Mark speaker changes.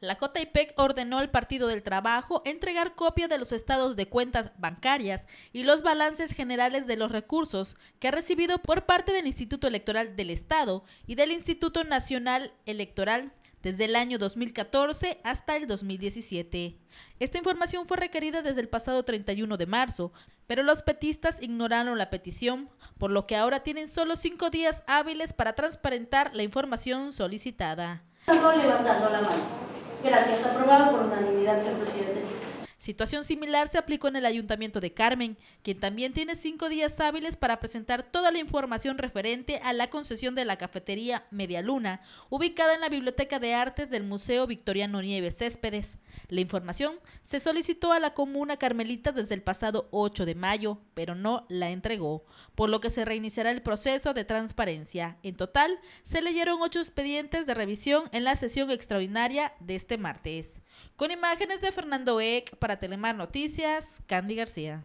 Speaker 1: la COTAIPEC ordenó al Partido del Trabajo entregar copia de los estados de cuentas bancarias y los balances generales de los recursos que ha recibido por parte del Instituto Electoral del Estado y del Instituto Nacional Electoral desde el año 2014 hasta el 2017. Esta información fue requerida desde el pasado 31 de marzo, pero los petistas ignoraron la petición, por lo que ahora tienen solo cinco días hábiles para transparentar la información solicitada. Situación similar se aplicó en el Ayuntamiento de Carmen, quien también tiene cinco días hábiles para presentar toda la información referente a la concesión de la cafetería Media Luna, ubicada en la Biblioteca de Artes del Museo Victoriano Nieves Céspedes. La información se solicitó a la comuna carmelita desde el pasado 8 de mayo, pero no la entregó, por lo que se reiniciará el proceso de transparencia. En total, se leyeron ocho expedientes de revisión en la sesión extraordinaria de este martes. Con imágenes de Fernando Eck para Telemar Noticias, Candy García.